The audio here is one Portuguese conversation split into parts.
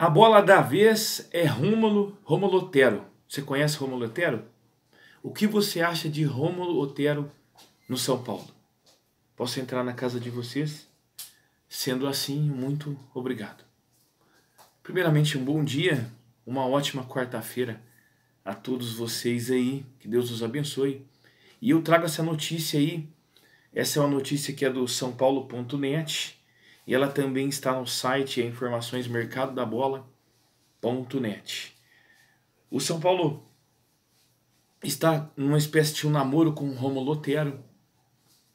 A bola da vez é Rômulo, Rômulo Otero. Você conhece Rômulo Otero? O que você acha de Rômulo Otero no São Paulo? Posso entrar na casa de vocês? Sendo assim, muito obrigado. Primeiramente, um bom dia, uma ótima quarta-feira a todos vocês aí. Que Deus os abençoe. E eu trago essa notícia aí. Essa é uma notícia que é do São Paulo.net e ela também está no site informações mercado da bola.net. O São Paulo está numa espécie de um namoro com o Romulo Lotero.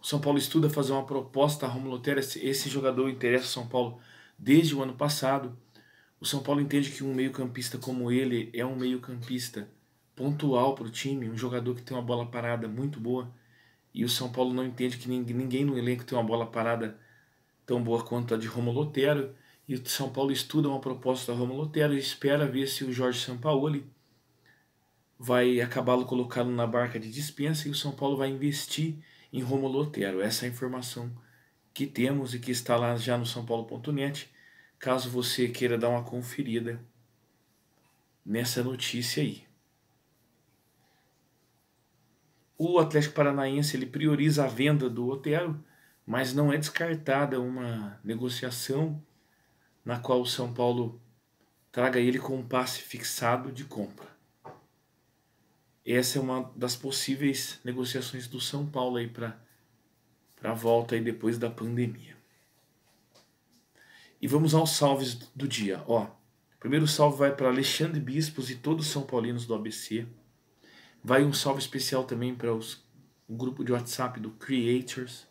O São Paulo estuda fazer uma proposta a Romulo Lotero. Esse jogador interessa o São Paulo desde o ano passado. O São Paulo entende que um meio-campista como ele é um meio-campista pontual para o time, um jogador que tem uma bola parada muito boa. E o São Paulo não entende que ninguém no elenco tem uma bola parada tão boa quanto a de Romulo Lutero, e o São Paulo estuda uma proposta da Romulo Lutero e espera ver se o Jorge Sampaoli vai acabá-lo colocando na barca de dispensa e o São Paulo vai investir em Romulo Lutero. Essa é a informação que temos e que está lá já no sãopaulo.net, caso você queira dar uma conferida nessa notícia aí. O Atlético Paranaense ele prioriza a venda do Otero mas não é descartada uma negociação na qual o São Paulo traga ele com um passe fixado de compra. Essa é uma das possíveis negociações do São Paulo aí para para a volta aí depois da pandemia. E vamos aos salves do dia, ó. Primeiro salve vai para Alexandre Bispos e todos os são paulinos do ABC. Vai um salve especial também para os grupo de WhatsApp do Creators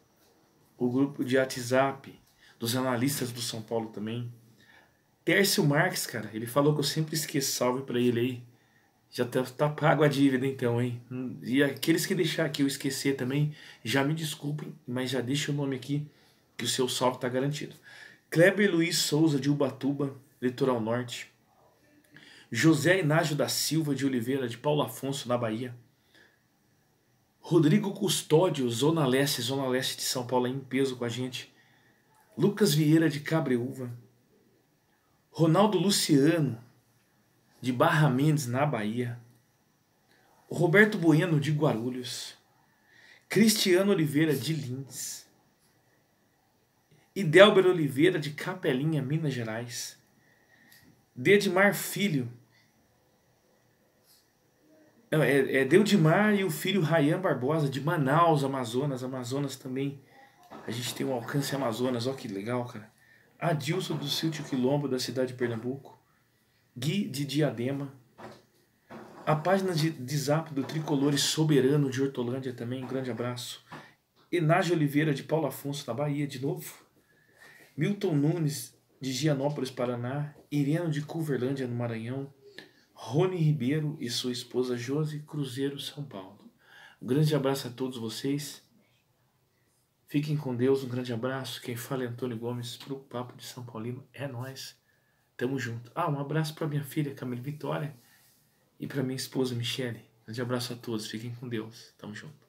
o grupo de WhatsApp dos analistas do São Paulo também. Tércio Marques, cara, ele falou que eu sempre esqueço salve para ele aí. Já tá, tá pago a dívida então, hein? Hum, e aqueles que deixar aqui eu esquecer também, já me desculpem, mas já deixa o nome aqui que o seu salve tá garantido. Kleber Luiz Souza de Ubatuba, Litoral Norte. José Inácio da Silva de Oliveira de Paulo Afonso, na Bahia. Rodrigo Custódio, Zona Leste, Zona Leste de São Paulo, em peso com a gente. Lucas Vieira de Cabreúva. Ronaldo Luciano, de Barra Mendes, na Bahia. Roberto Bueno, de Guarulhos. Cristiano Oliveira, de Lins. Idelber Oliveira, de Capelinha, Minas Gerais. Dedmar Filho, não, é, é Deudimar e o filho Rayan Barbosa, de Manaus, Amazonas. Amazonas também. A gente tem um alcance Amazonas, olha que legal, cara. Adilson do Sítio Quilombo, da cidade de Pernambuco. Gui de Diadema. A página de, de zap do Tricolores Soberano de Hortolândia também, um grande abraço. Enage Oliveira de Paulo Afonso, da Bahia, de novo. Milton Nunes de Gianópolis, Paraná. Ireno de Culverlândia, no Maranhão. Rony Ribeiro e sua esposa Josi Cruzeiro São Paulo. Um grande abraço a todos vocês. Fiquem com Deus, um grande abraço. Quem fala é Antônio Gomes para o Papo de São Paulino. É nós. Tamo junto. Ah, um abraço para minha filha Camila Vitória e para minha esposa Michele. Um grande abraço a todos. Fiquem com Deus. Tamo junto.